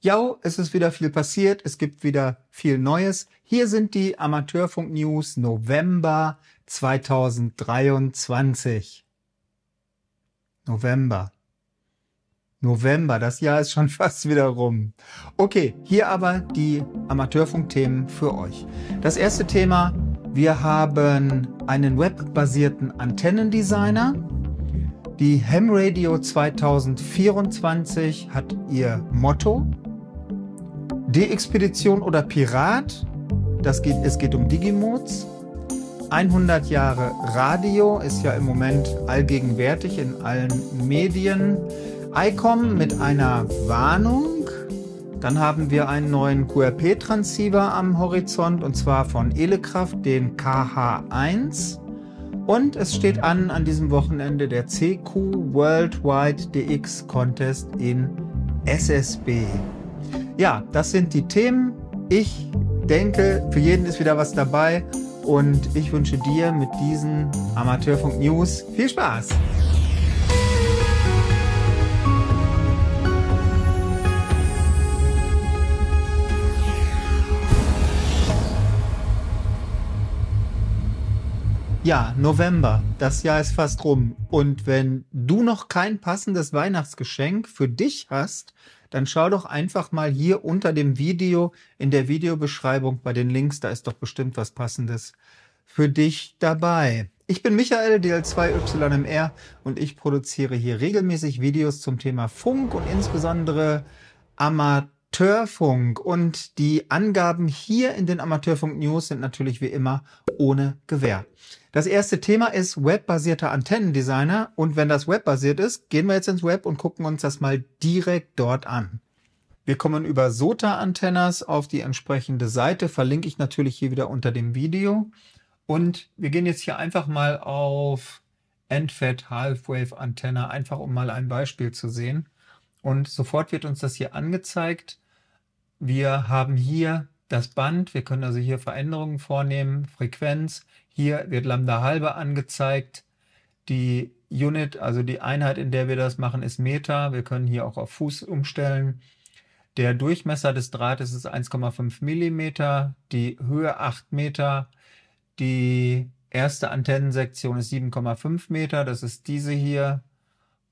Jo, es ist wieder viel passiert, es gibt wieder viel Neues. Hier sind die Amateurfunk News November 2023. November. November, das Jahr ist schon fast wieder rum. Okay, hier aber die Amateurfunk-Themen für euch. Das erste Thema, wir haben einen webbasierten Antennendesigner, die Ham Radio 2024 hat ihr Motto D-Expedition oder Pirat. Das geht, es geht um Digimods. 100 Jahre Radio ist ja im Moment allgegenwärtig in allen Medien. ICOM mit einer Warnung. Dann haben wir einen neuen QRP-Transceiver am Horizont und zwar von Elekraft, den KH1. Und es steht an an diesem Wochenende der CQ Worldwide DX Contest in SSB ja, das sind die Themen. Ich denke, für jeden ist wieder was dabei. Und ich wünsche dir mit diesen Amateurfunk News viel Spaß. Ja, November. Das Jahr ist fast rum. Und wenn du noch kein passendes Weihnachtsgeschenk für dich hast, dann schau doch einfach mal hier unter dem Video in der Videobeschreibung bei den Links, da ist doch bestimmt was Passendes für dich dabei. Ich bin Michael DL2YMR und ich produziere hier regelmäßig Videos zum Thema Funk und insbesondere Amateur Amateurfunk und die Angaben hier in den Amateurfunk News sind natürlich wie immer ohne Gewähr. Das erste Thema ist webbasierter Antennendesigner und wenn das webbasiert ist, gehen wir jetzt ins Web und gucken uns das mal direkt dort an. Wir kommen über SOTA-Antennas auf die entsprechende Seite, verlinke ich natürlich hier wieder unter dem Video. Und wir gehen jetzt hier einfach mal auf Endfed Halfwave Antenna, einfach um mal ein Beispiel zu sehen. Und sofort wird uns das hier angezeigt. Wir haben hier das Band, wir können also hier Veränderungen vornehmen, Frequenz, hier wird Lambda halbe angezeigt, die Unit, also die Einheit, in der wir das machen, ist Meter, wir können hier auch auf Fuß umstellen. Der Durchmesser des Drahtes ist 1,5 mm, die Höhe 8 Meter, die erste Antennensektion ist 7,5 Meter, das ist diese hier,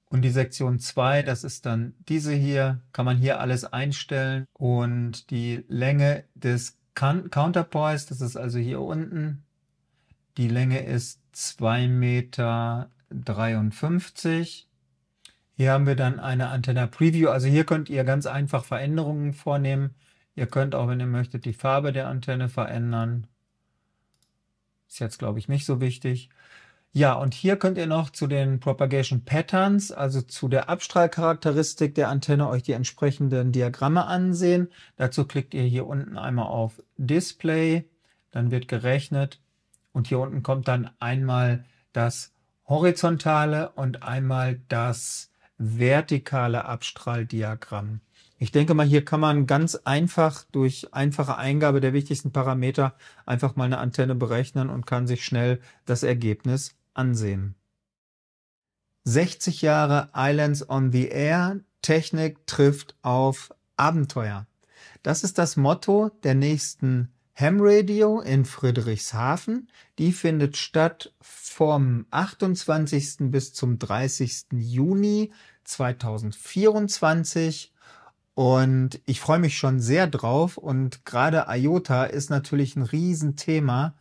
und die Sektion 2, das ist dann diese hier, kann man hier alles einstellen. Und die Länge des Counterpoise, das ist also hier unten, die Länge ist 2,53 Meter. Hier haben wir dann eine Antenna Preview. Also hier könnt ihr ganz einfach Veränderungen vornehmen. Ihr könnt auch, wenn ihr möchtet, die Farbe der Antenne verändern. Ist jetzt, glaube ich, nicht so wichtig. Ja, und hier könnt ihr noch zu den Propagation Patterns, also zu der Abstrahlcharakteristik der Antenne, euch die entsprechenden Diagramme ansehen. Dazu klickt ihr hier unten einmal auf Display, dann wird gerechnet und hier unten kommt dann einmal das horizontale und einmal das vertikale Abstrahldiagramm. Ich denke mal, hier kann man ganz einfach durch einfache Eingabe der wichtigsten Parameter einfach mal eine Antenne berechnen und kann sich schnell das Ergebnis ansehen. 60 Jahre Islands on the Air, Technik trifft auf Abenteuer. Das ist das Motto der nächsten Ham Radio in Friedrichshafen. Die findet statt vom 28. bis zum 30. Juni 2024 und ich freue mich schon sehr drauf. Und gerade IOTA ist natürlich ein Riesenthema.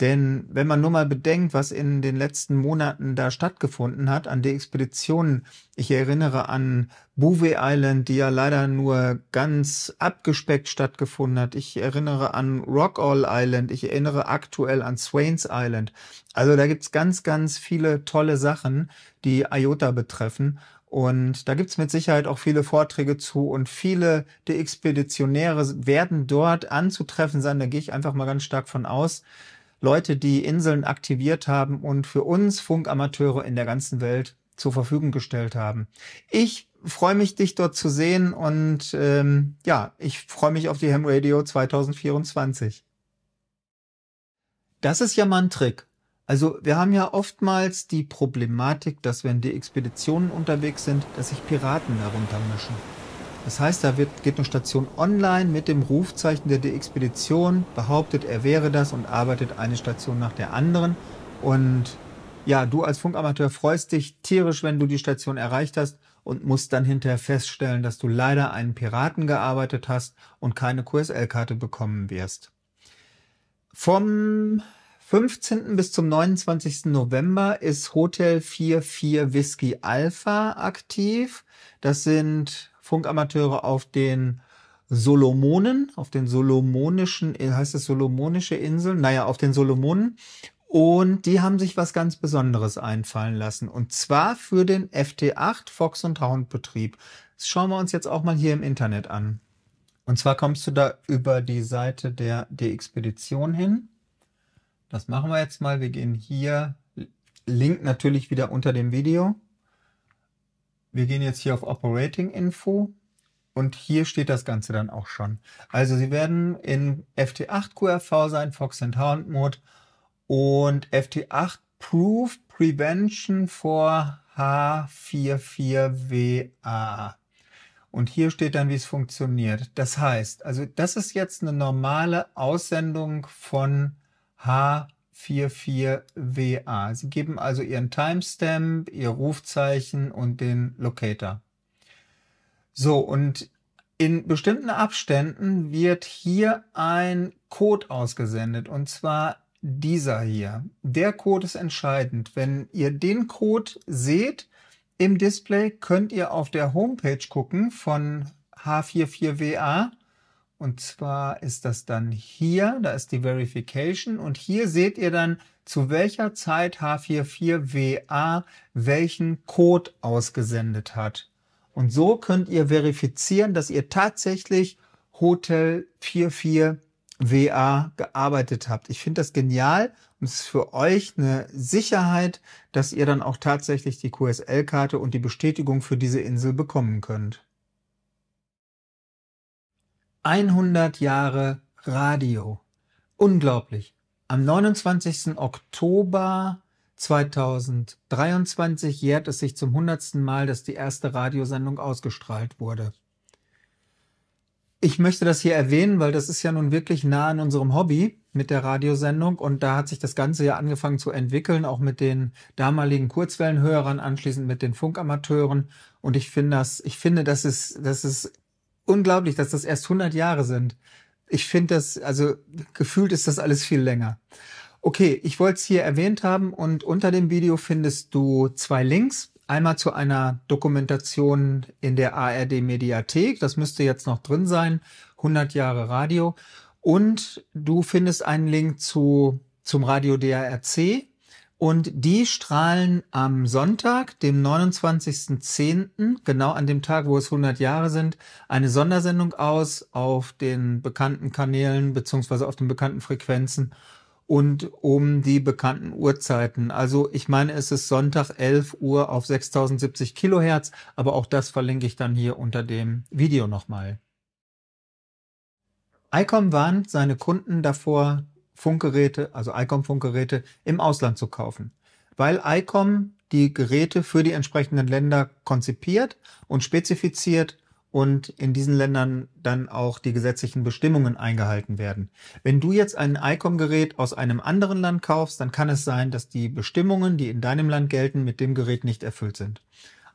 Denn wenn man nur mal bedenkt, was in den letzten Monaten da stattgefunden hat, an die Expeditionen, ich erinnere an Bouvet Island, die ja leider nur ganz abgespeckt stattgefunden hat. Ich erinnere an Rockall Island, ich erinnere aktuell an Swains Island. Also da gibt's ganz, ganz viele tolle Sachen, die IOTA betreffen. Und da gibt's mit Sicherheit auch viele Vorträge zu und viele der Expeditionäre werden dort anzutreffen sein. Da gehe ich einfach mal ganz stark von aus. Leute, die Inseln aktiviert haben und für uns Funkamateure in der ganzen Welt zur Verfügung gestellt haben. Ich freue mich, dich dort zu sehen und ähm, ja, ich freue mich auf die Ham Radio 2024. Das ist ja mal ein Trick. Also wir haben ja oftmals die Problematik, dass wenn die Expeditionen unterwegs sind, dass sich Piraten darunter mischen. Das heißt, da wird, geht eine Station online mit dem Rufzeichen der Expedition, behauptet, er wäre das und arbeitet eine Station nach der anderen. Und ja, du als Funkamateur freust dich tierisch, wenn du die Station erreicht hast und musst dann hinterher feststellen, dass du leider einen Piraten gearbeitet hast und keine QSL-Karte bekommen wirst. Vom 15. bis zum 29. November ist Hotel 44 Whiskey Alpha aktiv. Das sind Funkamateure auf den Solomonen, auf den Solomonischen, äh, heißt es Solomonische Insel? Naja, auf den Solomonen. Und die haben sich was ganz Besonderes einfallen lassen. Und zwar für den FT8 Fox und Hound Betrieb. Das schauen wir uns jetzt auch mal hier im Internet an. Und zwar kommst du da über die Seite der, der Expedition hin. Das machen wir jetzt mal. Wir gehen hier, Link natürlich wieder unter dem Video. Wir gehen jetzt hier auf Operating Info und hier steht das Ganze dann auch schon. Also Sie werden in FT8 QRV sein, Fox and Hound Mode und FT8 Proof Prevention for H44WA. Und hier steht dann, wie es funktioniert. Das heißt, also das ist jetzt eine normale Aussendung von H44WA. Sie geben also Ihren Timestamp, Ihr Rufzeichen und den Locator. So, und in bestimmten Abständen wird hier ein Code ausgesendet und zwar dieser hier. Der Code ist entscheidend. Wenn ihr den Code seht im Display, könnt ihr auf der Homepage gucken von H44WA und zwar ist das dann hier, da ist die Verification und hier seht ihr dann, zu welcher Zeit H44WA welchen Code ausgesendet hat. Und so könnt ihr verifizieren, dass ihr tatsächlich Hotel 44WA gearbeitet habt. Ich finde das genial und es ist für euch eine Sicherheit, dass ihr dann auch tatsächlich die QSL-Karte und die Bestätigung für diese Insel bekommen könnt. 100 Jahre Radio. Unglaublich. Am 29. Oktober 2023 jährt es sich zum 100. Mal, dass die erste Radiosendung ausgestrahlt wurde. Ich möchte das hier erwähnen, weil das ist ja nun wirklich nah an unserem Hobby mit der Radiosendung und da hat sich das Ganze ja angefangen zu entwickeln, auch mit den damaligen Kurzwellenhörern, anschließend mit den Funkamateuren und ich finde das, ich finde, das ist, das ist unglaublich, dass das erst 100 Jahre sind. Ich finde das, also gefühlt ist das alles viel länger. Okay, ich wollte es hier erwähnt haben und unter dem Video findest du zwei Links. Einmal zu einer Dokumentation in der ARD Mediathek, das müsste jetzt noch drin sein, 100 Jahre Radio. Und du findest einen Link zu, zum Radio DRC, und die strahlen am Sonntag, dem 29.10., genau an dem Tag, wo es 100 Jahre sind, eine Sondersendung aus auf den bekannten Kanälen beziehungsweise auf den bekannten Frequenzen und um die bekannten Uhrzeiten. Also ich meine, es ist Sonntag 11 Uhr auf 6070 Kilohertz, aber auch das verlinke ich dann hier unter dem Video nochmal. ICOM warnt seine Kunden davor, Funkgeräte, also ICOM-Funkgeräte, im Ausland zu kaufen. Weil ICOM die Geräte für die entsprechenden Länder konzipiert und spezifiziert und in diesen Ländern dann auch die gesetzlichen Bestimmungen eingehalten werden. Wenn du jetzt ein ICOM-Gerät aus einem anderen Land kaufst, dann kann es sein, dass die Bestimmungen, die in deinem Land gelten, mit dem Gerät nicht erfüllt sind.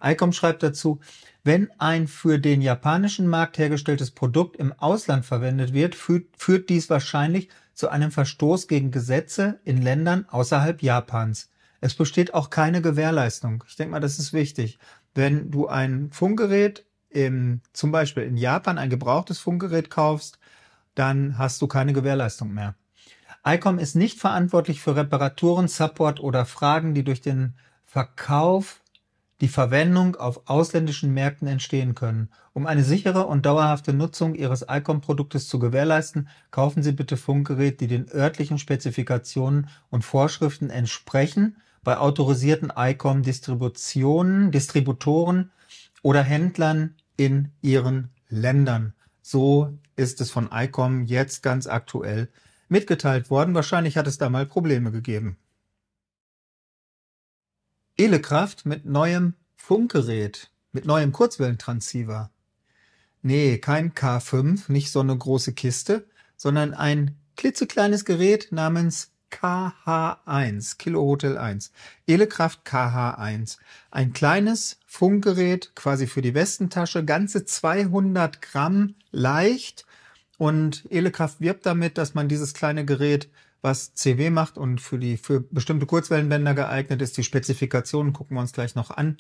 ICOM schreibt dazu, wenn ein für den japanischen Markt hergestelltes Produkt im Ausland verwendet wird, führt, dies wahrscheinlich zu einem Verstoß gegen Gesetze in Ländern außerhalb Japans. Es besteht auch keine Gewährleistung. Ich denke mal, das ist wichtig. Wenn du ein Funkgerät im, zum Beispiel in Japan ein gebrauchtes Funkgerät kaufst, dann hast du keine Gewährleistung mehr. ICOM ist nicht verantwortlich für Reparaturen, Support oder Fragen, die durch den Verkauf die Verwendung auf ausländischen Märkten entstehen können. Um eine sichere und dauerhafte Nutzung Ihres icom produktes zu gewährleisten, kaufen Sie bitte Funkgeräte, die den örtlichen Spezifikationen und Vorschriften entsprechen, bei autorisierten Icom-Distributionen, Distributoren oder Händlern in Ihren Ländern. So ist es von Icom jetzt ganz aktuell mitgeteilt worden. Wahrscheinlich hat es da mal Probleme gegeben. Elekraft mit neuem Funkgerät, mit neuem Kurzwellentransceiver. Nee, kein K5, nicht so eine große Kiste, sondern ein klitzekleines Gerät namens KH1, Kilo Hotel 1, Elekraft KH1. Ein kleines Funkgerät, quasi für die Westentasche, ganze 200 Gramm leicht. Und Elekraft wirbt damit, dass man dieses kleine Gerät was CW macht und für die für bestimmte Kurzwellenbänder geeignet ist. Die Spezifikationen gucken wir uns gleich noch an.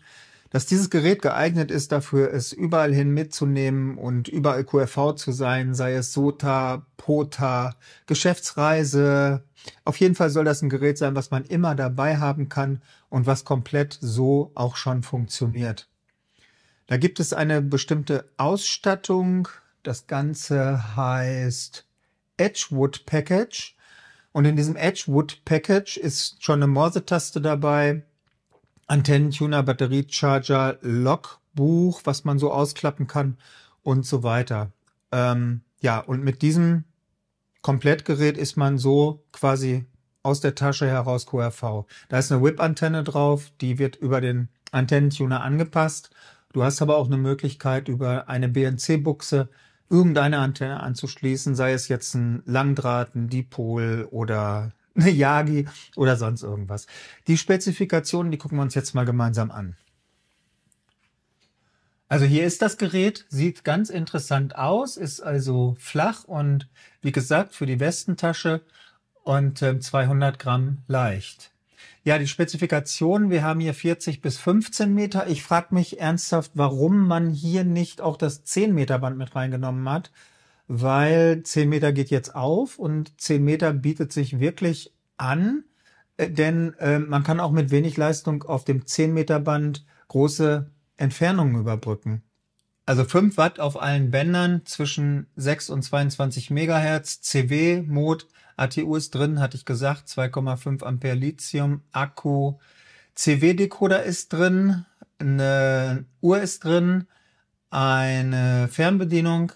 Dass dieses Gerät geeignet ist, dafür es überall hin mitzunehmen und überall QRV zu sein, sei es SOTA, POTA, Geschäftsreise. Auf jeden Fall soll das ein Gerät sein, was man immer dabei haben kann und was komplett so auch schon funktioniert. Da gibt es eine bestimmte Ausstattung. Das Ganze heißt Edgewood Package. Und in diesem Edgewood Package ist schon eine Morse-Taste dabei, Antennentuner, Batteriecharger, Logbuch, was man so ausklappen kann und so weiter. Ähm, ja, und mit diesem Komplettgerät ist man so quasi aus der Tasche heraus QRV. Da ist eine Whip-Antenne drauf, die wird über den Antennentuner angepasst. Du hast aber auch eine Möglichkeit, über eine BNC-Buchse irgendeine Antenne anzuschließen, sei es jetzt ein Langdraht, ein Dipol oder eine Yagi oder sonst irgendwas. Die Spezifikationen, die gucken wir uns jetzt mal gemeinsam an. Also hier ist das Gerät, sieht ganz interessant aus, ist also flach und wie gesagt für die Westentasche und 200 ähm, Gramm leicht. Ja, die Spezifikation, wir haben hier 40 bis 15 Meter. Ich frage mich ernsthaft, warum man hier nicht auch das 10 Meter Band mit reingenommen hat, weil 10 Meter geht jetzt auf und 10 Meter bietet sich wirklich an, äh, denn äh, man kann auch mit wenig Leistung auf dem 10 Meter Band große Entfernungen überbrücken. Also 5 Watt auf allen Bändern zwischen 6 und 22 Megahertz, CW, Mode, ATU ist drin, hatte ich gesagt, 2,5 Ampere Lithium, Akku, CW-Decoder ist drin, eine Uhr ist drin, eine Fernbedienung,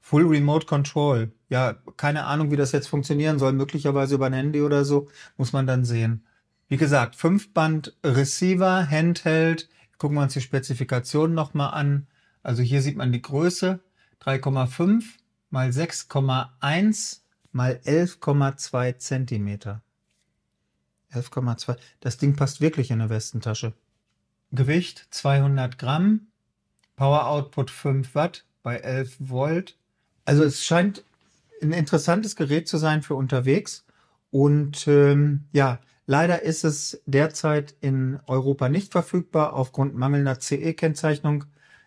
Full Remote Control. Ja, keine Ahnung, wie das jetzt funktionieren soll, möglicherweise über ein Handy oder so, muss man dann sehen. Wie gesagt, 5-Band Receiver, Handheld, gucken wir uns die Spezifikationen nochmal an. Also hier sieht man die Größe, 3,5 mal 6,1 mal 11,2 Zentimeter. 11,2. Das Ding passt wirklich in eine Westentasche. Gewicht 200 Gramm. Power Output 5 Watt bei 11 Volt. Also es scheint ein interessantes Gerät zu sein für unterwegs. Und ähm, ja, leider ist es derzeit in Europa nicht verfügbar aufgrund mangelnder CE-Kennzeichnung.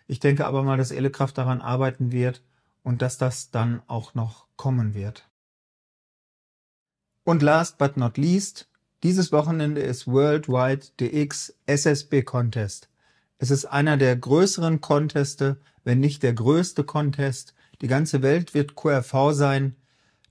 Ich denke aber mal, dass Elekraft daran arbeiten wird und dass das dann auch noch kommen wird. Und last but not least, dieses Wochenende ist Worldwide DX SSB Contest. Es ist einer der größeren Conteste, wenn nicht der größte Contest. Die ganze Welt wird QRV sein.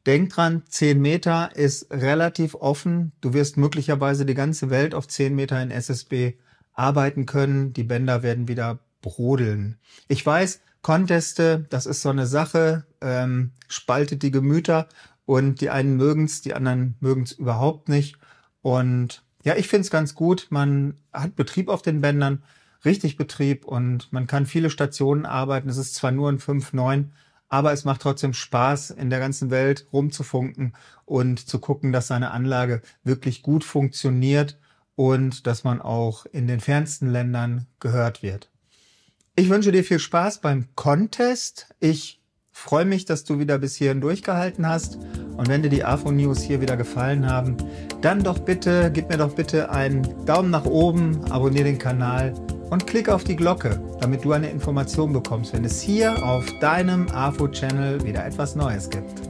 Denk dran, 10 Meter ist relativ offen. Du wirst möglicherweise die ganze Welt auf 10 Meter in SSB arbeiten können. Die Bänder werden wieder brodeln. Ich weiß, Conteste, das ist so eine Sache, ähm, spaltet die Gemüter und die einen mögen's, die anderen mögen's überhaupt nicht. Und ja, ich find's ganz gut. Man hat Betrieb auf den Bändern, richtig Betrieb und man kann viele Stationen arbeiten. Es ist zwar nur ein 5-9, aber es macht trotzdem Spaß, in der ganzen Welt rumzufunken und zu gucken, dass seine Anlage wirklich gut funktioniert und dass man auch in den fernsten Ländern gehört wird. Ich wünsche dir viel Spaß beim Contest. Ich Freue mich, dass du wieder bis hierhin durchgehalten hast. Und wenn dir die AFO News hier wieder gefallen haben, dann doch bitte, gib mir doch bitte einen Daumen nach oben, abonniere den Kanal und klick auf die Glocke, damit du eine Information bekommst, wenn es hier auf deinem AFO Channel wieder etwas Neues gibt.